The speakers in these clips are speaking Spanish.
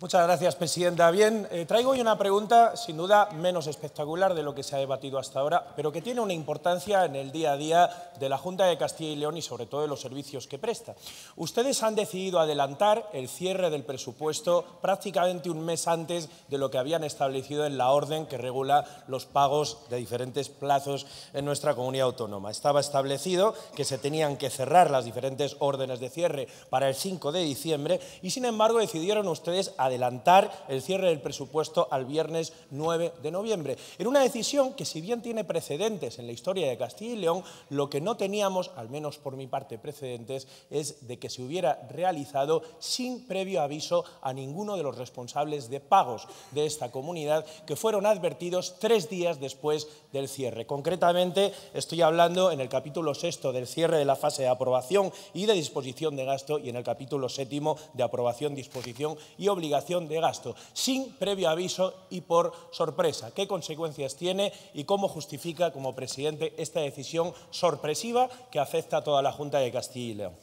Muchas gracias, presidenta. Bien, eh, traigo hoy una pregunta, sin duda, menos espectacular de lo que se ha debatido hasta ahora, pero que tiene una importancia en el día a día de la Junta de Castilla y León y, sobre todo, de los servicios que presta. Ustedes han decidido adelantar el cierre del presupuesto prácticamente un mes antes de lo que habían establecido en la orden que regula los pagos de diferentes plazos en nuestra comunidad autónoma. Estaba establecido que se tenían que cerrar las diferentes órdenes de cierre para el 5 de diciembre y, sin embargo, decidieron ustedes adelantar el cierre del presupuesto al viernes 9 de noviembre. En una decisión que, si bien tiene precedentes en la historia de Castilla y León, lo que no teníamos, al menos por mi parte precedentes, es de que se hubiera realizado sin previo aviso a ninguno de los responsables de pagos de esta comunidad, que fueron advertidos tres días después del cierre. Concretamente, estoy hablando en el capítulo sexto del cierre de la fase de aprobación y de disposición de gasto y en el capítulo séptimo de aprobación, disposición y obligación de gasto, sin previo aviso y por sorpresa. ¿Qué consecuencias tiene y cómo justifica como presidente esta decisión sorpresiva que afecta a toda la Junta de Castilla y León?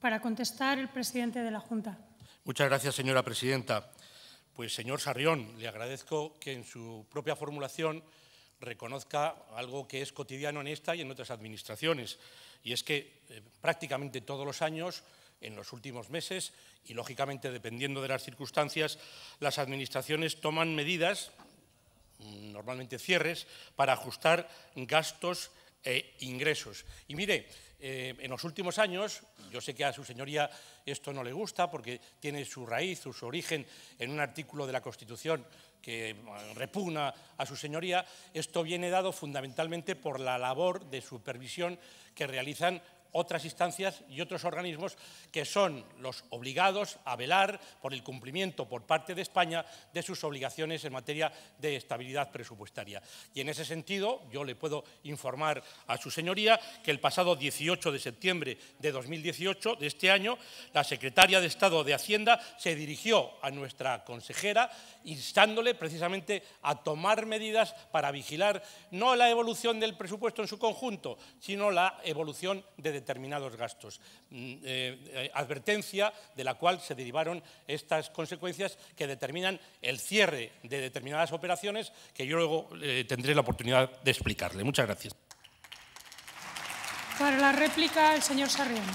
Para contestar, el presidente de la Junta. Muchas gracias, señora presidenta. Pues, señor Sarrión, le agradezco que en su propia formulación reconozca algo que es cotidiano en esta y en otras administraciones, y es que eh, prácticamente todos los años en los últimos meses y, lógicamente, dependiendo de las circunstancias, las administraciones toman medidas, mm, normalmente cierres, para ajustar gastos e ingresos. Y mire, eh, en los últimos años, yo sé que a su señoría esto no le gusta porque tiene su raíz, su origen en un artículo de la Constitución que repugna a su señoría, esto viene dado fundamentalmente por la labor de supervisión que realizan otras instancias y otros organismos que son los obligados a velar por el cumplimiento por parte de España de sus obligaciones en materia de estabilidad presupuestaria. Y en ese sentido, yo le puedo informar a su señoría que el pasado 18 de septiembre de 2018, de este año, la secretaria de Estado de Hacienda se dirigió a nuestra consejera instándole precisamente a tomar medidas para vigilar no la evolución del presupuesto en su conjunto, sino la evolución de determinados gastos. Mm, eh, advertencia de la cual se derivaron estas consecuencias que determinan el cierre de determinadas operaciones que yo luego eh, tendré la oportunidad de explicarle. Muchas gracias. Para la réplica, el señor Sarrión.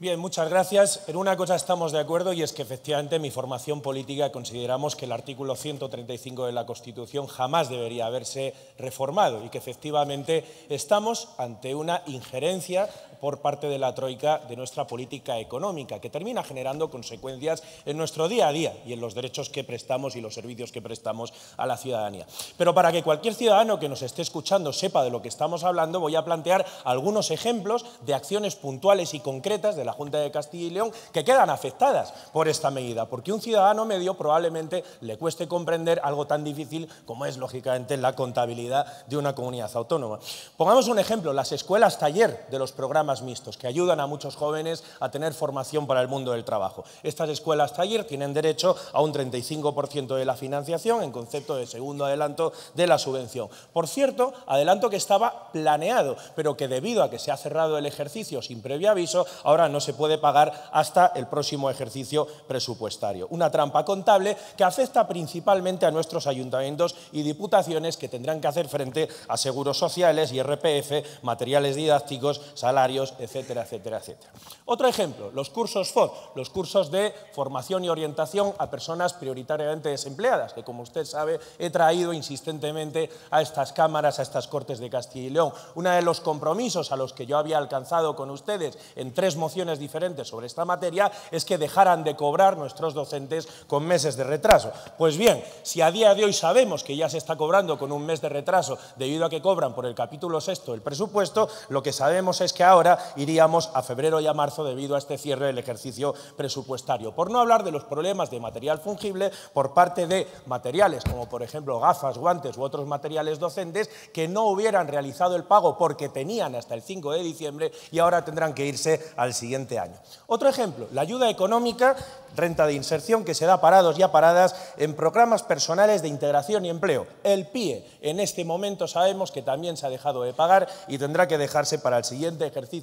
Bien, muchas gracias. En una cosa estamos de acuerdo y es que efectivamente mi formación política consideramos que el artículo 135 de la Constitución jamás debería haberse reformado y que efectivamente estamos ante una injerencia por parte de la Troika de nuestra política económica, que termina generando consecuencias en nuestro día a día y en los derechos que prestamos y los servicios que prestamos a la ciudadanía. Pero para que cualquier ciudadano que nos esté escuchando sepa de lo que estamos hablando, voy a plantear algunos ejemplos de acciones puntuales y concretas de la Junta de Castilla y León que quedan afectadas por esta medida, porque un ciudadano medio probablemente le cueste comprender algo tan difícil como es, lógicamente, la contabilidad de una comunidad autónoma. Pongamos un ejemplo, las escuelas taller de los programas mixtos que ayudan a muchos jóvenes a tener formación para el mundo del trabajo. Estas escuelas taller tienen derecho a un 35% de la financiación en concepto de segundo adelanto de la subvención. Por cierto, adelanto que estaba planeado, pero que debido a que se ha cerrado el ejercicio sin previo aviso, ahora no se puede pagar hasta el próximo ejercicio presupuestario. Una trampa contable que afecta principalmente a nuestros ayuntamientos y diputaciones que tendrán que hacer frente a seguros sociales y RPF, materiales didácticos, salarios etcétera, etcétera, etcétera. Otro ejemplo, los cursos FOD, los cursos de formación y orientación a personas prioritariamente desempleadas, que como usted sabe he traído insistentemente a estas cámaras, a estas Cortes de Castilla y León. Uno de los compromisos a los que yo había alcanzado con ustedes en tres mociones diferentes sobre esta materia es que dejaran de cobrar nuestros docentes con meses de retraso. Pues bien, si a día de hoy sabemos que ya se está cobrando con un mes de retraso debido a que cobran por el capítulo sexto el presupuesto, lo que sabemos es que ahora iríamos a febrero y a marzo debido a este cierre del ejercicio presupuestario. Por no hablar de los problemas de material fungible por parte de materiales como por ejemplo gafas, guantes u otros materiales docentes que no hubieran realizado el pago porque tenían hasta el 5 de diciembre y ahora tendrán que irse al siguiente año. Otro ejemplo, la ayuda económica, renta de inserción que se da a parados y a paradas en programas personales de integración y empleo. El PIE en este momento sabemos que también se ha dejado de pagar y tendrá que dejarse para el siguiente ejercicio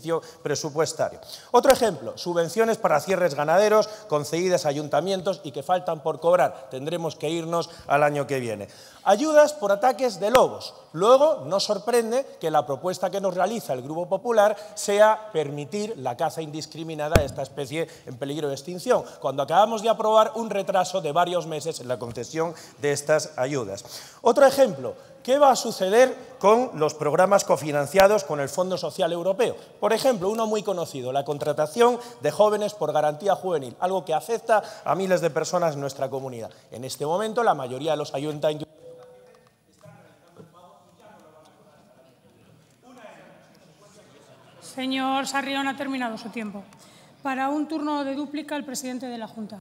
presupuestario. Otro ejemplo, subvenciones para cierres ganaderos concedidas a ayuntamientos y que faltan por cobrar. Tendremos que irnos al año que viene. Ayudas por ataques de lobos. Luego, no sorprende que la propuesta que nos realiza el Grupo Popular sea permitir la caza indiscriminada de esta especie en peligro de extinción, cuando acabamos de aprobar un retraso de varios meses en la concesión de estas ayudas. Otro ejemplo, ¿Qué va a suceder con los programas cofinanciados con el Fondo Social Europeo? Por ejemplo, uno muy conocido, la contratación de jóvenes por garantía juvenil, algo que afecta a miles de personas en nuestra comunidad. En este momento, la mayoría de los ayuntamientos Señor Sarrión ha terminado su tiempo. Para un turno de dúplica, el presidente de la Junta.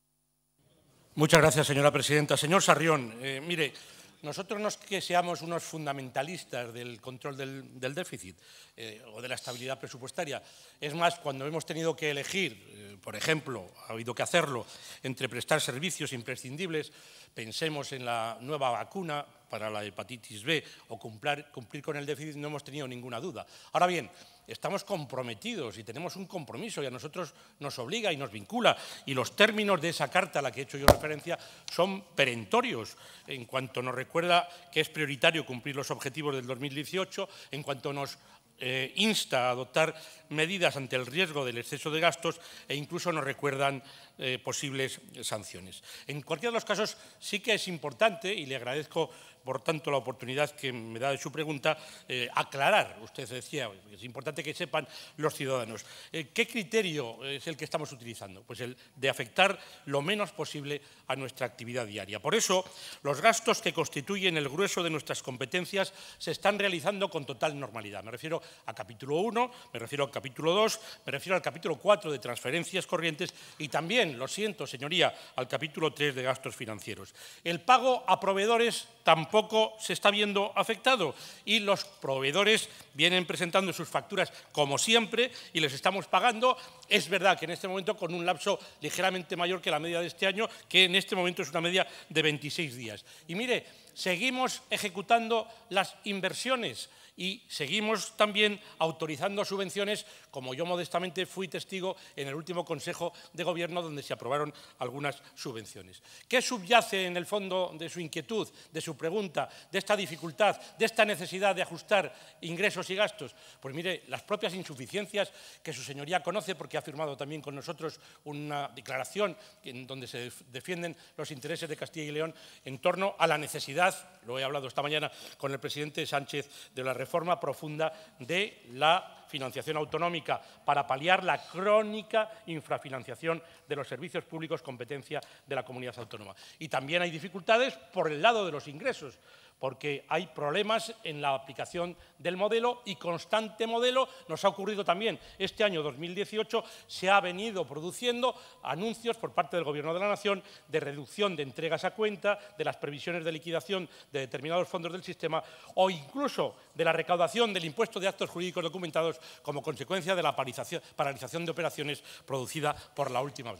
Muchas gracias, señora presidenta. Señor Sarrión, eh, mire, nosotros no es que seamos unos fundamentalistas del control del, déficit eh, o de la estabilidad presupuestaria. Es más, cuando hemos tenido que elegir, eh, por ejemplo, ha habido que hacerlo, entre prestar servicios imprescindibles, pensemos en la nueva vacuna, para la hepatitis B o cumplir, con el déficit no hemos tenido ninguna duda. Ahora bien, estamos comprometidos y tenemos un compromiso y a nosotros nos obliga y nos vincula. Y los términos de esa carta a la que he hecho yo referencia son perentorios en cuanto nos recuerda que es prioritario cumplir los objetivos del 2018, en cuanto nos eh, insta a adoptar medidas ante el riesgo del exceso de gastos e incluso nos recuerdan eh, posibles sanciones. En cualquiera de los casos sí que es importante, y le agradezco por tanto, la oportunidad que me da de su pregunta eh, aclarar. Usted decía, es importante que sepan los ciudadanos. Eh, ¿Qué criterio es el que estamos utilizando? Pues el de afectar lo menos posible a nuestra actividad diaria. Por eso, los gastos que constituyen el grueso de nuestras competencias se están realizando con total normalidad. Me refiero a capítulo 1, me refiero al capítulo 2, me refiero al capítulo 4 de transferencias corrientes y también, lo siento, señoría, al capítulo 3 de gastos financieros. El pago a proveedores tampoco poco se está viendo afectado y los proveedores vienen presentando sus facturas como siempre y les estamos pagando. Es verdad que en este momento con un lapso ligeramente mayor que la media de este año, que en este momento es una media de 26 días. Y mire, seguimos ejecutando las inversiones y seguimos también autorizando subvenciones, como yo modestamente fui testigo en el último Consejo de Gobierno donde se aprobaron algunas subvenciones. ¿Qué subyace en el fondo de su inquietud, de su pregunta, de esta dificultad, de esta necesidad de ajustar ingresos y gastos? Pues mire, las propias insuficiencias que su señoría conoce porque ha firmado también con nosotros una declaración en donde se defienden los intereses de Castilla y León en torno a la necesidad, lo he hablado esta mañana con el presidente Sánchez, de la reforma forma profunda de la financiación autonómica para paliar la crónica infrafinanciación de los servicios públicos competencia de la comunidad autónoma. Y también hay dificultades por el lado de los ingresos porque hay problemas en la aplicación del modelo y constante modelo nos ha ocurrido también. Este año 2018 se ha venido produciendo anuncios por parte del Gobierno de la Nación de reducción de entregas a cuenta, de las previsiones de liquidación de determinados fondos del sistema o incluso de la recaudación del impuesto de actos jurídicos documentados como consecuencia de la paralización de operaciones producida por la última.